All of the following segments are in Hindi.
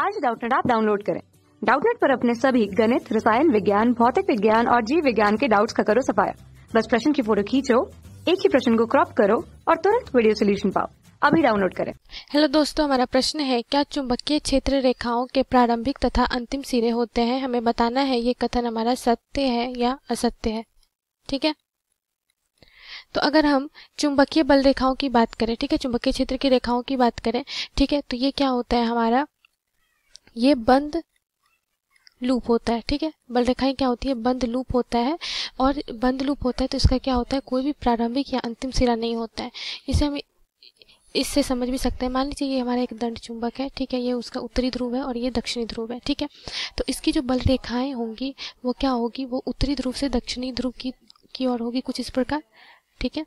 आज डाउटनेट आप डाउनलोड करें डाउटनेट पर अपने सभी गणित रसायन विज्ञान भौतिक विज्ञान और जीव विज्ञान के डाउट्स का करो सफाया बस प्रश्न की फोटो खींचो एक ही प्रश्न को क्रॉप करो और तुरंत वीडियो सोल्यूशन पाओ अभी डाउनलोड करें हेलो दोस्तों हमारा प्रश्न है क्या चुंबकीय क्षेत्र रेखाओं के प्रारंभिक तथा अंतिम सिरे होते हैं हमें बताना है ये कथन हमारा सत्य है या असत्य है ठीक है तो अगर हम चुंबकीय बल रेखाओं की बात करें ठीक है चुंबकीय क्षेत्र की रेखाओं की बात करें ठीक है तो ये क्या होता है हमारा ये बंद लूप होता है ठीक है बल रेखाएं क्या होती है बंद लूप होता है और बंद लूप होता है तो इसका क्या होता है कोई भी प्रारंभिक या अंतिम सिरा नहीं होता है इसे हम इससे समझ भी सकते हैं मान लीजिए ये हमारा एक दंड चुंबक है ठीक है ये उसका उत्तरी ध्रुव है और ये दक्षिणी ध्रुव है ठीक है तो इसकी जो बल रेखाएं होंगी वो क्या होगी वो उत्तरी ध्रुव से दक्षिणी ध्रुव की की ओर होगी कुछ इस प्रकार ठीक है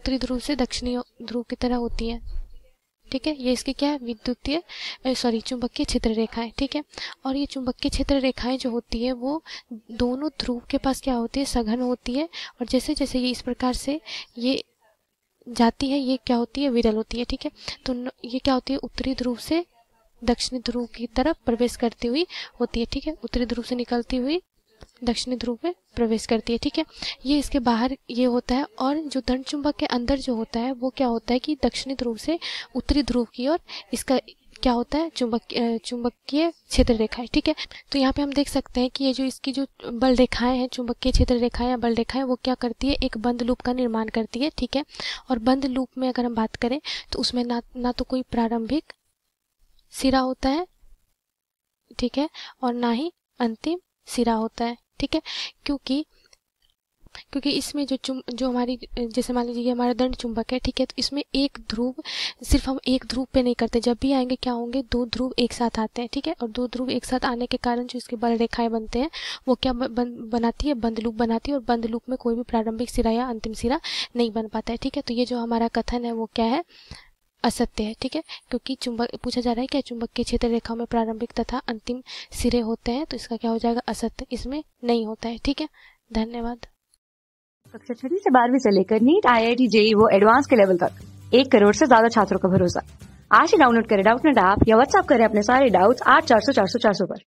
उत्तरी ध्रुव से दक्षिणी ध्रुव की तरह होती है ठीक है ये इसके क्या है विद्युतीय सॉरी चुंबकीय क्षेत्र रेखाएं ठीक है और ये चुंबकीय क्षेत्र रेखाएं जो होती है वो दोनों ध्रुव के पास क्या होती है सघन होती है और जैसे जैसे ये इस प्रकार से ये जाती है ये क्या होती है विरल होती है ठीक है तो ये क्या होती है उत्तरी ध्रुव से दक्षिणी ध्रुव की तरफ प्रवेश करती हुई होती है ठीक है उत्तरी ध्रुव से निकलती हुई दक्षिणी ध्रुव में प्रवेश करती है ठीक है ये इसके बाहर ये होता है और जो दंड चुंबक के अंदर जो होता है वो क्या होता है कि दक्षिणी ध्रुव से उत्तरी ध्रुव की ओर इसका क्या होता है चुंबक चुंबकीय क्षेत्र रेखा है ठीक है तो यहाँ पे हम देख सकते हैं कि ये जो इसकी जो बल रेखाएं हैं चुंबकीय क्षेत्र रेखाएं या बल रेखाएं वो क्या करती है एक बंद लूप का निर्माण करती है ठीक है और बंद लूप में अगर हम बात करें तो उसमें ना ना तो कोई प्रारंभिक सिरा होता है ठीक है और ना ही अंतिम सिरा होता है ठीक है क्योंकि क्योंकि इसमें जो चुम जो हमारी जैसे मान लीजिए हमारा दंड चुंबक है ठीक है तो इसमें एक ध्रुव सिर्फ हम एक ध्रुव पे नहीं करते जब भी आएंगे क्या होंगे दो ध्रुव एक साथ आते हैं ठीक है और दो ध्रुव एक साथ आने के कारण जो इसके बल रेखाएं बनते हैं वो क्या बन, बनाती है बंद लूप बनाती है और बंद लूप में कोई भी प्रारंभिक सिरा या अंतिम सिरा नहीं बन पाता है ठीक है तो ये जो हमारा कथन है वो क्या है असत्य है ठीक है क्योंकि चुंबक पूछा जा रहा है क्या चुंबक के क्षेत्र रेखाओं में प्रारंभिक तथा अंतिम सिरे होते हैं तो इसका क्या हो जाएगा असत्य इसमें नहीं होता है ठीक है धन्यवाद कक्षा छठी से बारहवीं से लेकर NEET I I T JEE वो एडवांस के लेवल तक एक करोड़ से ज्यादा छात्रों का भरोसा आज ही डाउनलोड करें डाउट नेट ऐप या व्हाट्सअप करें अपने सारे डाउट्स आठ चार सौ चार सौ चार सौ पर